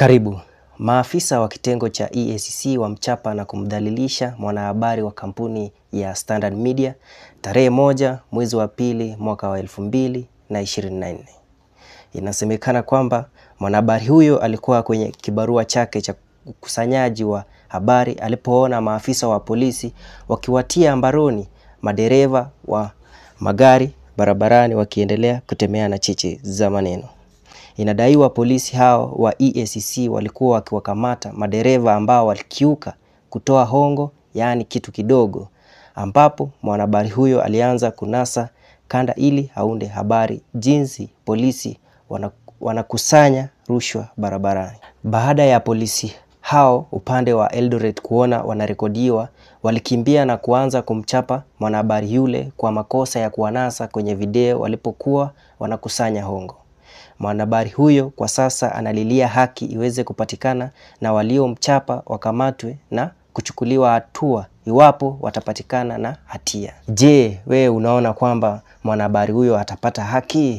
Karibu. Maafisa wa kitengo cha EACC wamchapa na kumdhalilisha mwanahabari wa kampuni ya Standard Media tarehe moja mwezi wa pili mwaka wa 2024. Inasemekana kwamba mwanahabari huyo alikuwa kwenye kibarua chake cha ukusanyaji wa habari alipoona maafisa wa polisi wakiwatia mbaroni madereva wa magari barabarani wakiendelea kutemeana chichi za maneno. Inadaiwa polisi hao wa EACC walikuwa wakiwakamata madereva ambao walikiuka kutoa hongo, yaani kitu kidogo, ambapo mwanahabari huyo alianza kunasa kanda ili aunde habari jinsi polisi wanakusanya rushwa barabarani. Baada ya polisi hao upande wa Eldoret kuona wanarekodiwa, walikimbia na kuanza kumchapa mwanahabari yule kwa makosa ya kuwanasa kwenye video walipokuwa wanakusanya hongo. Mwanahabari huyo kwa sasa analilia haki iweze kupatikana na waliomchapa wakamatwe na kuchukuliwa hatua iwapo watapatikana na hatia. Je, wewe unaona kwamba mwanahabari huyo atapata haki?